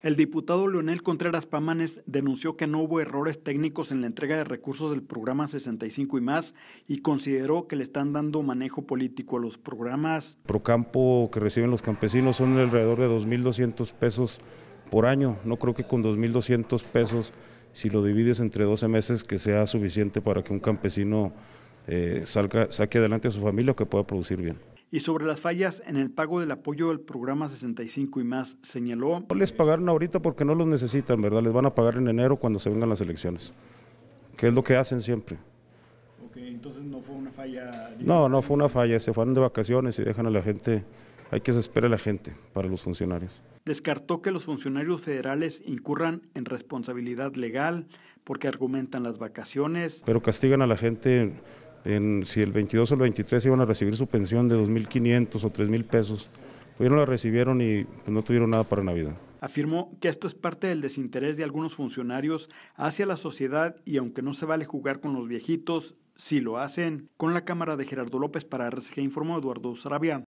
El diputado Leonel Contreras Pamanes denunció que no hubo errores técnicos en la entrega de recursos del programa 65 y más y consideró que le están dando manejo político a los programas. Procampo que reciben los campesinos son alrededor de 2.200 pesos por año. No creo que con 2.200 pesos, si lo divides entre 12 meses, que sea suficiente para que un campesino eh, salga, saque adelante a su familia o que pueda producir bien y sobre las fallas en el pago del apoyo del programa 65 y más, señaló. No les pagaron ahorita porque no los necesitan, ¿verdad? Les van a pagar en enero cuando se vengan las elecciones, que es lo que hacen siempre. Ok, entonces no fue una falla. No, no fue una falla, se fueron de vacaciones y dejan a la gente, hay que se a la gente para los funcionarios. Descartó que los funcionarios federales incurran en responsabilidad legal porque argumentan las vacaciones. Pero castigan a la gente en, si el 22 o el 23 iban a recibir su pensión de 2.500 o 3.000 pesos, pues no la recibieron y pues, no tuvieron nada para Navidad. Afirmó que esto es parte del desinterés de algunos funcionarios hacia la sociedad y aunque no se vale jugar con los viejitos, sí lo hacen. Con la cámara de Gerardo López para RCG informó Eduardo Sarabia.